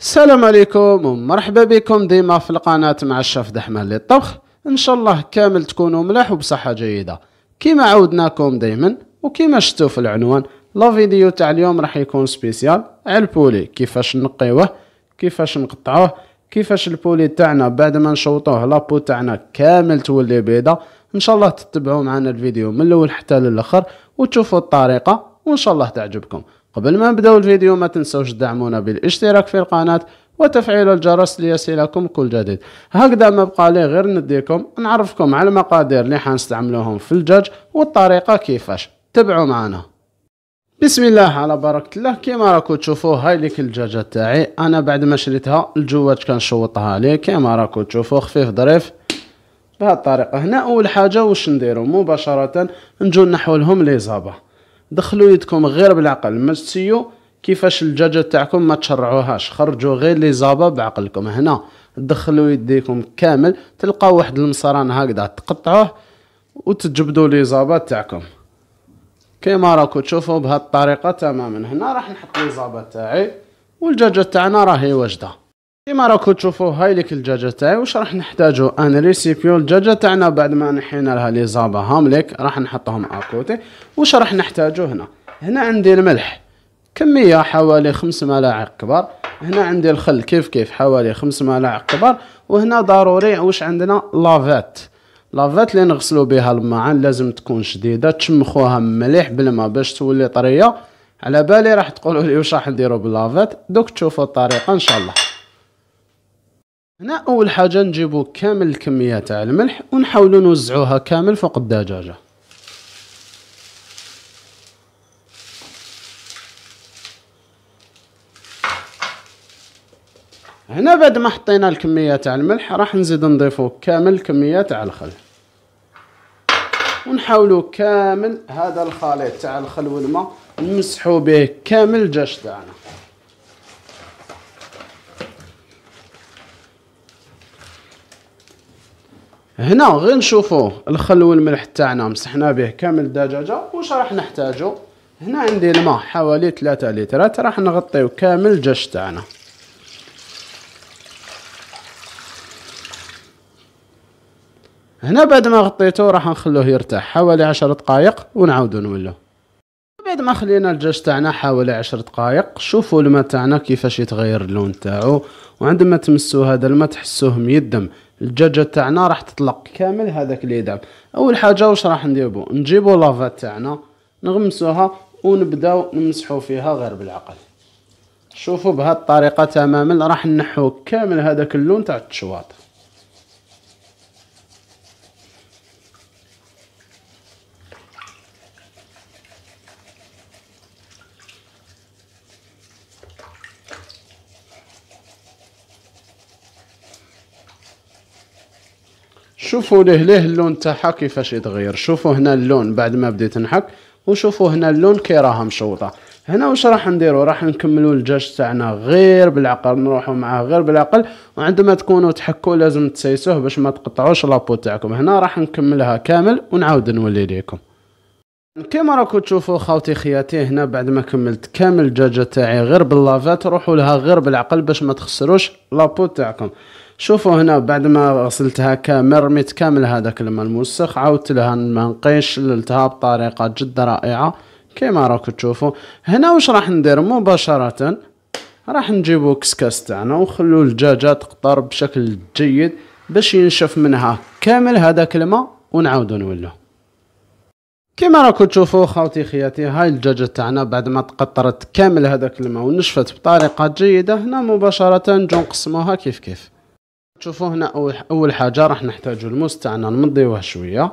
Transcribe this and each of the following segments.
السلام عليكم ومرحبا بكم ديما في القناة مع الشاف دحمان للطبخ ان شاء الله كامل تكونوا ملاح وبصحة جيدة كما عودناكم دايما وكما شفتوا في العنوان لا فيديو تاع اليوم راح يكون سبيسيال على البولي كيفاش نقيوه كيفاش نقطعوه كيفاش البولي تاعنا بعد ما نشوطوه لابو تاعنا كامل تولي بيضة ان شاء الله تتبعوا معنا الفيديو من الاول حتى للاخر وتشوفوا الطريقة وان شاء الله تعجبكم قبل ما نبداو الفيديو ما تنسوش تدعمونا بالاشتراك في القناة وتفعيل الجرس ليصلكم كل جديد هكذا ما بقى لي غير نديكم نعرفكم على المقادير اللي حنستعملوهم في الدجاج والطريقة كيفاش تبعوا معنا بسم الله على بركة الله كيما راكو تشوفوا هاي ليك الدجاجة تاعي انا بعد ما شريتها الجوات كنشوطها لي كيما راكو تشوفوا خفيف ظريف بهذه الطريقة هنا اول حاجة واش نديرو مباشرة نجو نحولهم لي زابه دخلوا يدكم غير بالعقل ما تسيو كيفاش الدجاجه تاعكم ما تشرعوهاش خرجوا غير لي زابا بعقلكم هنا دخلوا يديكم كامل تلقاو واحد المصران هكذا تقطعوه وتجبدوا لي زابا تاعكم كيما راكو تشوفوا بهالطريقه تماما هنا راح نحط لي زابا تاعي والدجاجه تاعنا راهي واجده كما راكم تشوفوا هاي لك الدجاجه تاعي واش راح نحتاجو انا ريسيبيو الدجاجه تاعنا بعد ما نحينا لها لي زابا هامليك راح نحطهم اكوتي واش راح نحتاجو هنا هنا عندي الملح كميه حوالي خمس ملاعق كبار هنا عندي الخل كيف كيف حوالي خمس ملاعق كبار وهنا ضروري واش عندنا لافات لافات اللي نغسلو بها الماعن لازم تكون شديده تشمخوها مليح بالماء باش تولي طريه على بالي راح تقولوا لي واش راح نديرو باللافات دوك تشوفوا الطريقه ان شاء الله هنا اول حاجه نجيبو كامل الكميه تاع الملح ونحاولو نوزعوها كامل فوق الدجاجه هنا بعد ما حطينا الكميه تاع الملح راح نزيد نضيفو كامل الكميه تاع الخل ونحاولو كامل هذا الخليط تاع الخل والماء نمسحو به كامل الجاش تاعنا هنا غير نشوفو الخل والملح تاعنا مسحنا به كامل الدجاجه واش راح نحتاجو هنا عندي الماء حوالي 3 لترات راح نغطيو كامل الجاج تاعنا هنا بعد ما غطيته راح نخلوه يرتاح حوالي 10 دقائق ونعاودو نولو بعد ما خلينا الجاج تاعنا حوالي 10 دقائق شوفوا الماء تاعنا كيفاش يتغير اللون تاعو وعندما تمسوا هذا الماء تحسوه ميدم الدجاجه تاعنا راح تطلق كامل هذاك اللي يدعم اول حاجه واش راح نديرو نجيبو لافا تاعنا نغمسوها ونبداو نمسحو فيها غير بالعقل شوفوا بهذه الطريقه تماما راح نحو كامل هذاك اللون تاع التشواط شوفوا ليه ليه اللون تاعها كيفاش يتغير شوفوا هنا اللون بعد ما بديت نحك وشوفوا هنا اللون كي راها مشوطه هنا واش راح نديرو راح نكملو الدجاج تاعنا غير بالعقل نروحو معاه غير بالعقل وعندما تكونوا تحكوا لازم تسيسوه باش ما تقطعوش لابو تاعكم هنا راح نكملها كامل ونعاود نولي ليكم كما راكم تشوفوا خاوتي خياتي هنا بعد ما كملت كامل الدجاجه تاعي غير باللافات روحوا لها غير بالعقل باش ما تخسروش لابو تاعكم شوفوا هنا بعد ما غسلتها كمرمت كامل هذاك الماء الموسخ عاودت لها المنقيش شللتها بطريقه جد رائعه كيما راكم تشوفوا هنا واش راح ندير مباشره راح نجيبو كسكاس تاعنا ونخلو الدجاجه تقطر بشكل جيد باش ينشف منها كامل هذاك الماء ونعاودو نولو كما راكم تشوفوا خاوتي خياتي هاي الدجاجه تاعنا بعد ما تقطرت كامل هذاك الماء ونشفت بطريقه جيده هنا مباشره نجو نقسموها كيف كيف شوفوا هنا اول حاجه راح نحتاجو الموس تاعنا نمضيوه شويه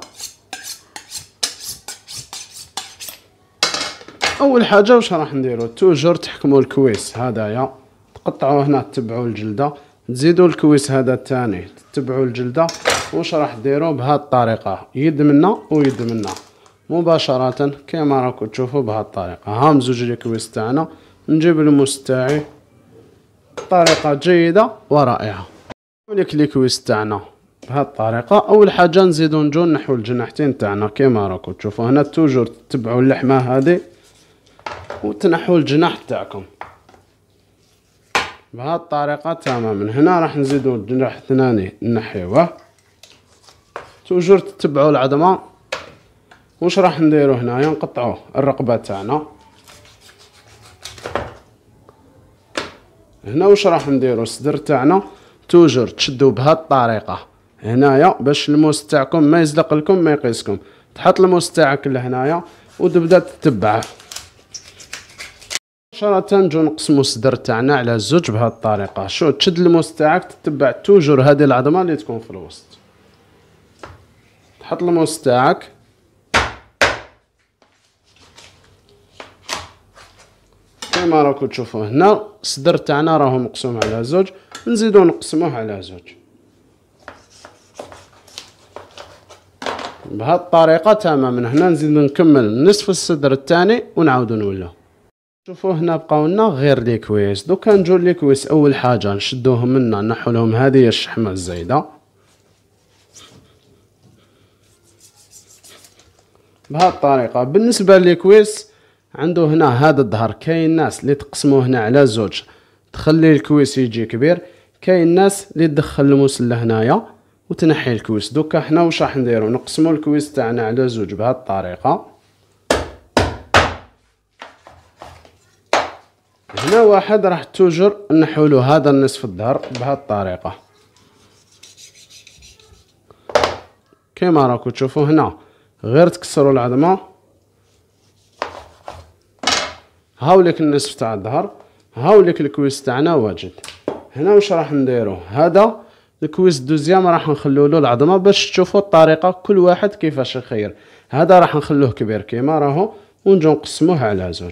اول حاجه واش راح نديرو توجور تحكموا الكويس هذايا تقطعوا هنا تبعوا الجلده تزيدوا الكويس هذا الثاني تتبعوا الجلده واش راح ديروا بهاد الطريقه يد منا ويد منا مباشره كما راكم تشوفوا بهاد الطريقه ها مزوج الكويس تاعنا نجيب الموس تاعي طريقه جيده ورائعه لك الكويس تاعنا بهذه الطريقه اول حاجه نزيدو نجو نحو الجناحتين تاعنا كيما راكم تشوفو هنا توجور تتبعو اللحمه هذه وتنحو الجناح تاعكم بهذه الطريقه تماما هنا راح نزيدو الجناح الثاني نحيوه توجور تتبعو العظمه واش راح نديرو هنايا نقطعو الرقبه تاعنا هنا واش راح نديرو الصدر تاعنا توجور تشدوا بهاد الطريقه هنايا باش الموس تاعكم ما يزلق لكم ما يقيسكم تحط الموس تاعك لهنايا وتبدا تتبعه مباشرة نجو نقسمو الصدر تاعنا على زوج بهاد الطريقة شو تشد الموس تاعك تتبع توجور هذه العظمة اللي تكون في الوسط تحط الموس تاعك كيما راكم تشوفوا هنا الصدر تاعنا راهو مقسوم على زوج نزيدو نقسموه على زوج بهذه الطريقه تماما هنا نزيد نكمل نصف الصدر الثاني ونعاودو نولو شوفوا هنا بقاو لنا غير لي كويس دوكا نجو لي كويس اول حاجه نشدوهم منا نحو لهم هذه الشحمه الزايده بهذه الطريقه بالنسبه لي كويس عنده هنا هذا الظهر كاين ناس اللي تقسموه هنا على زوج تخلي الكويس يجي كبير كاين ناس اللي تدخل المسله هنايا وتنحي الكويس دوكا حنا واش راح نديرو نقسمو الكويس تاعنا على زوج بهذه الطريقه هنا واحد راح توجر نحولو هذا النصف الظهر بهذه الطريقه كما راكو تشوفوا هنا غير تكسروا العظمه هاوليك النصف تاع الظهر هاوليك الكويس تاعنا واجد هنا واش راح نديرو هذا الكويس دوزيام راح نخلو له العظمه باش تشوفوا الطريقه كل واحد كيفاش يخير هذا راح نخلوه كبير كيما راهو ونجو نقسموه على زوج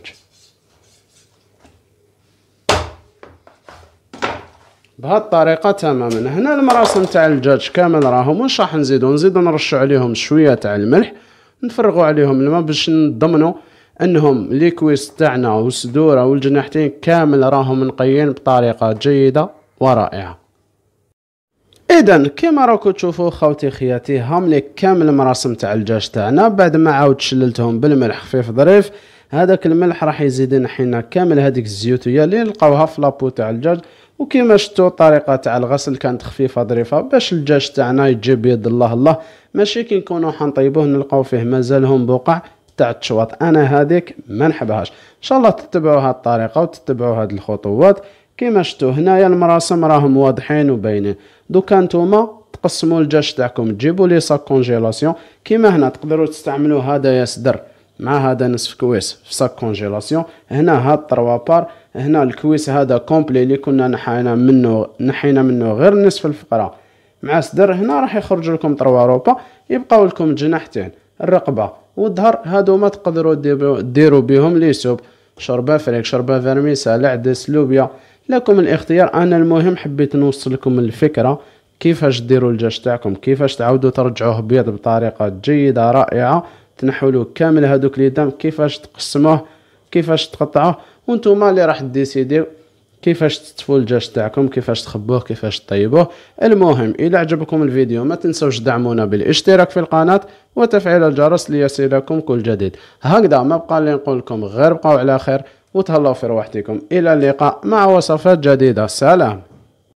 بهذه الطريقه تماما هنا المراسم تاع الدجاج كامل راهم واش راح نزيدو نزيدو نرشو عليهم شويه تاع الملح نفرغوا عليهم الماء باش نضمنوا انهم ليكويس تاعنا والسدوره والجناحتين كامل راهم نقيين بطريقه جيده ورائعه اذا كما راكو تشوفوا خوتي خياتي هاملي كامل المراسم تاع الجاج تاعنا بعد ما عاود شللتهم بالملح خفيف ظريف هذاك الملح راح يزيد ينحينا كامل هذيك الزيوتيه اللي نلقاوها في لابو تاع الدجاج وكما شفتوا الطريقه تاع الغسل كانت خفيفه ظريفه باش الدجاج تاعنا يجي بيد الله الله ماشي كي نكونوا حنطيبوه نلقاو فيه مازالهم بقع تاع التشواط انا هذيك ما نحبهاش ان شاء الله تتبعوا هذه الطريقه وتتبعوا هذه الخطوات كما شفتوا هنايا المراسم راهم واضحين وباينين دوكا نتوما تقسموا الجاج تاعكم تجيبوا لي ساك كونجيلاسيون كيما هنا تقدروا تستعملوا هذا يا صدر مع هذا نصف كويس في ساك كونجيلاسيون هنا هاد تروا بار هنا الكويس هذا كومبلي اللي كنا نحينا منه نحينا منه غير نصف الفقره مع صدر هنا راح يخرج لكم تروا روبا يبقاو لكم جناحتين الرقبه والظهر هادو ما تقدروا ديروا بهم لي سوب شربة فريك شربة فيرميسا العدس لوبيا لكم الاختيار انا المهم حبيت نوصل لكم الفكره كيفاش ديروا الجاج تاعكم كيفاش تعاودوا ترجعوه بيض بطريقه جيده رائعه تنحولوا كامل هذوك لي دم كيفاش تقسموه كيفاش تقطعوه وانتم اللي راح ديسيديو كيفاش تطفوا الدجاج تاعكم كيفاش تخبوه كيفاش تطيبوه المهم اذا عجبكم الفيديو ما تنسوش دعمونا بالاشتراك في القناه وتفعيل الجرس ليصلكم كل جديد هكذا ما بقى لي نقول لكم غير بقاو على خير وتهلاو في رواحتكم الى اللقاء مع وصفات جديده سلام